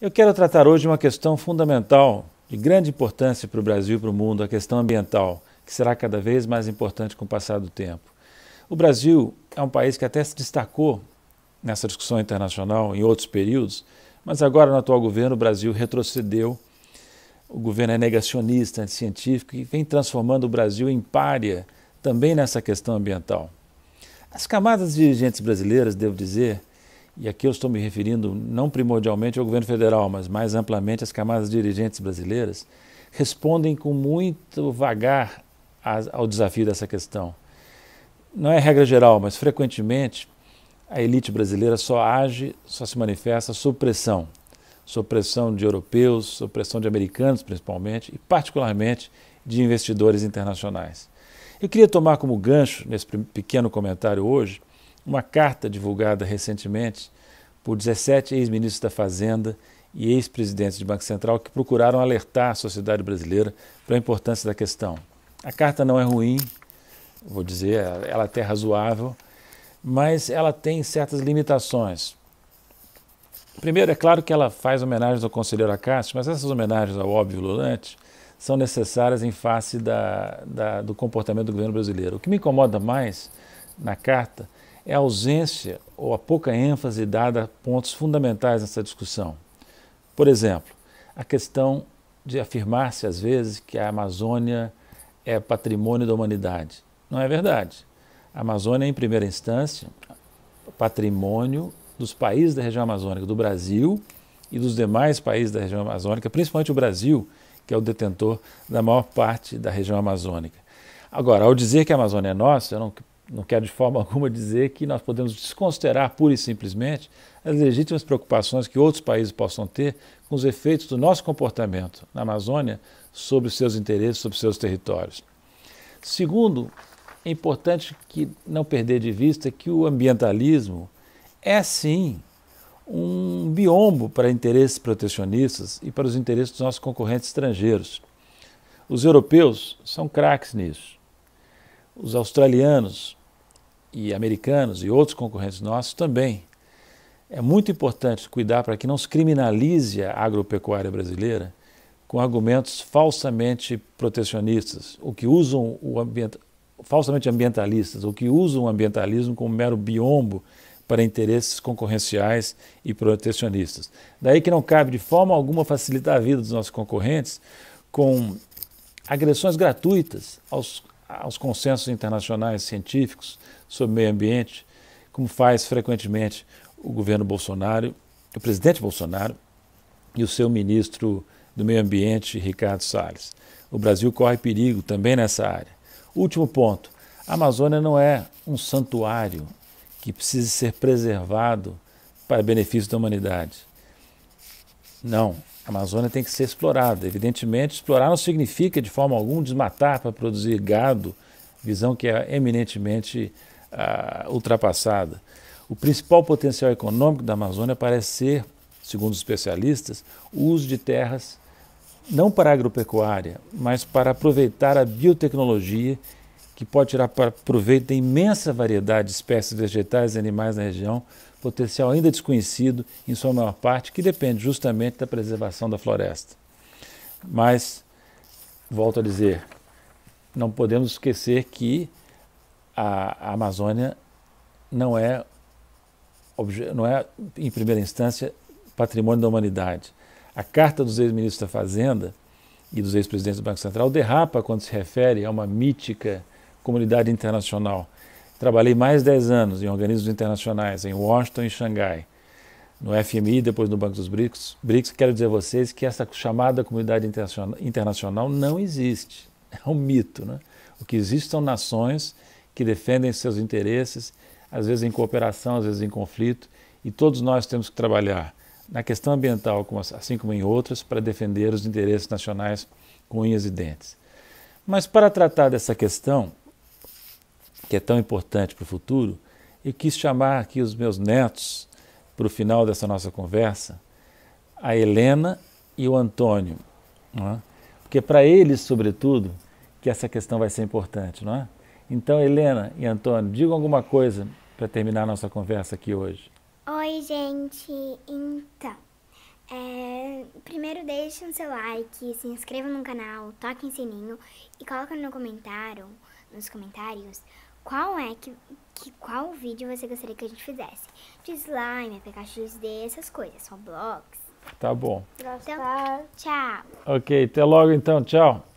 Eu quero tratar hoje uma questão fundamental, de grande importância para o Brasil e para o mundo, a questão ambiental, que será cada vez mais importante com o passar do tempo. O Brasil é um país que até se destacou nessa discussão internacional em outros períodos, mas agora no atual governo o Brasil retrocedeu. O governo é negacionista, anticientífico é e vem transformando o Brasil em párea também nessa questão ambiental. As camadas dirigentes brasileiras, devo dizer, e aqui eu estou me referindo não primordialmente ao governo federal, mas mais amplamente às camadas dirigentes brasileiras, respondem com muito vagar ao desafio dessa questão. Não é regra geral, mas frequentemente a elite brasileira só age, só se manifesta sob pressão. Sob pressão de europeus, sob pressão de americanos principalmente, e particularmente de investidores internacionais. Eu queria tomar como gancho, nesse pequeno comentário hoje, uma carta divulgada recentemente por 17 ex-ministros da Fazenda e ex-presidentes do Banco Central que procuraram alertar a sociedade brasileira para a importância da questão. A carta não é ruim, vou dizer, ela é até razoável, mas ela tem certas limitações. Primeiro, é claro que ela faz homenagens ao conselheiro Acácio, mas essas homenagens ao óbvio Lulante são necessárias em face da, da, do comportamento do governo brasileiro. O que me incomoda mais na carta é a ausência ou a pouca ênfase dada a pontos fundamentais nessa discussão. Por exemplo, a questão de afirmar-se às vezes que a Amazônia é patrimônio da humanidade. Não é verdade. A Amazônia, em primeira instância, patrimônio dos países da região amazônica, do Brasil e dos demais países da região amazônica, principalmente o Brasil, que é o detentor da maior parte da região amazônica. Agora, ao dizer que a Amazônia é nossa, eu não não quero de forma alguma dizer que nós podemos desconsiderar pura e simplesmente as legítimas preocupações que outros países possam ter com os efeitos do nosso comportamento na Amazônia sobre os seus interesses, sobre os seus territórios. Segundo, é importante que não perder de vista que o ambientalismo é sim um biombo para interesses protecionistas e para os interesses dos nossos concorrentes estrangeiros. Os europeus são craques nisso. Os australianos e americanos e outros concorrentes nossos também. É muito importante cuidar para que não se criminalize a agropecuária brasileira com argumentos falsamente protecionistas, ou que usam o falsamente ambientalistas, ou que usam o ambientalismo como mero biombo para interesses concorrenciais e protecionistas. Daí que não cabe de forma alguma facilitar a vida dos nossos concorrentes com agressões gratuitas aos aos consensos internacionais científicos sobre meio ambiente, como faz frequentemente o governo Bolsonaro, o presidente Bolsonaro e o seu ministro do Meio Ambiente, Ricardo Salles. O Brasil corre perigo também nessa área. Último ponto: a Amazônia não é um santuário que precise ser preservado para benefício da humanidade. Não, a Amazônia tem que ser explorada. Evidentemente, explorar não significa de forma alguma desmatar para produzir gado, visão que é eminentemente ah, ultrapassada. O principal potencial econômico da Amazônia parece ser, segundo os especialistas, o uso de terras não para agropecuária, mas para aproveitar a biotecnologia que pode tirar proveito da imensa variedade de espécies vegetais e animais na região, potencial ainda desconhecido, em sua maior parte, que depende justamente da preservação da floresta. Mas, volto a dizer, não podemos esquecer que a Amazônia não é, não é, em primeira instância, patrimônio da humanidade. A carta dos ex-ministros da Fazenda e dos ex-presidentes do Banco Central derrapa quando se refere a uma mítica comunidade internacional. Trabalhei mais 10 anos em organismos internacionais, em Washington e Xangai, no FMI, depois no Banco dos BRICS. BRICS quero dizer a vocês que essa chamada comunidade internacional não existe. É um mito. Né? O que existe são nações que defendem seus interesses, às vezes em cooperação, às vezes em conflito, e todos nós temos que trabalhar na questão ambiental, assim como em outras, para defender os interesses nacionais com unhas e dentes. Mas para tratar dessa questão, que é tão importante para o futuro, eu quis chamar aqui os meus netos para o final dessa nossa conversa, a Helena e o Antônio, é? porque para eles, sobretudo, que essa questão vai ser importante, não é? Então, Helena e Antônio, digam alguma coisa para terminar a nossa conversa aqui hoje. Oi, gente. Então, é, primeiro deixem seu like, se inscrevam no canal, toquem sininho e coloquem no comentário, nos comentários qual é que, que qual vídeo você gostaria que a gente fizesse? De slime, PKXD, essas coisas, são blogs. Tá bom. Então, tchau. Ok, até logo então, tchau.